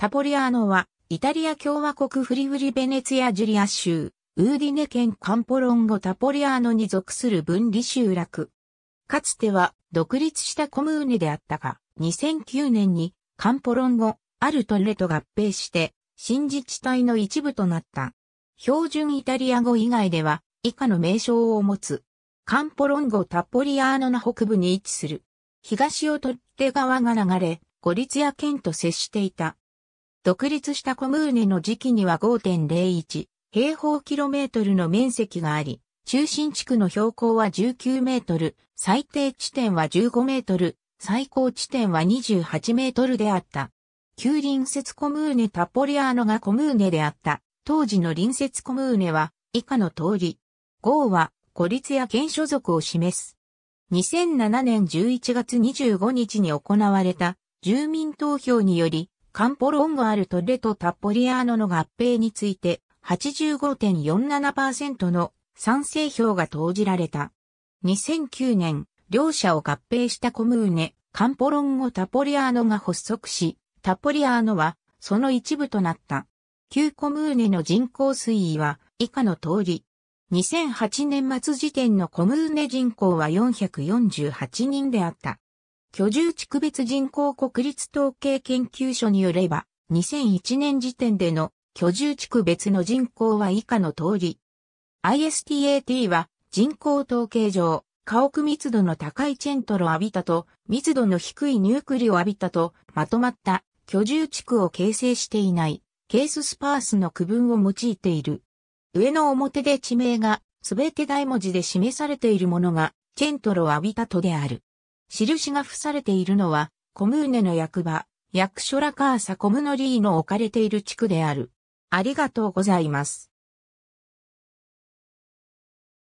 タポリアーノは、イタリア共和国フリフリベネツィアジュリア州、ウーディネ県カンポロンゴタポリアーノに属する分離集落。かつては、独立したコムーネであったが、2009年に、カンポロンゴ、アルトレと合併して、新自治体の一部となった。標準イタリア語以外では、以下の名称を持つ。カンポロンゴタポリアーノの北部に位置する。東を取って川が流れ、ゴリツヤ県と接していた。独立したコムーネの時期には5.01平方キロメートルの面積があり、中心地区の標高は19メートル、最低地点は15メートル、最高地点は28メートルであった。旧隣接コムーネタポリアーノがコムーネであった。当時の隣接コムーネは以下の通り。号は孤立や県所属を示す。2007年11月25日に行われた住民投票によりカンポロンゴールとレト・タッポリアーノの合併について85.47%の賛成票が投じられた。2009年、両者を合併したコムーネ、カンポロンゴ・タポリアーノが発足し、タポリアーノはその一部となった。旧コムーネの人口推移は以下の通り。2008年末時点のコムーネ人口は448人であった。居住地区別人口国立統計研究所によれば、2001年時点での居住地区別の人口は以下の通り。ISTAT は人口統計上、家屋密度の高いチェントロアビタと密度の低いニュークリオアビタとまとまった居住地区を形成していないケーススパースの区分を用いている。上の表で地名がすべて大文字で示されているものがチェントロアビタとである。印が付されているのは、コムーネの役場、役所ラカーサコムノリーの置かれている地区である。ありがとうございます。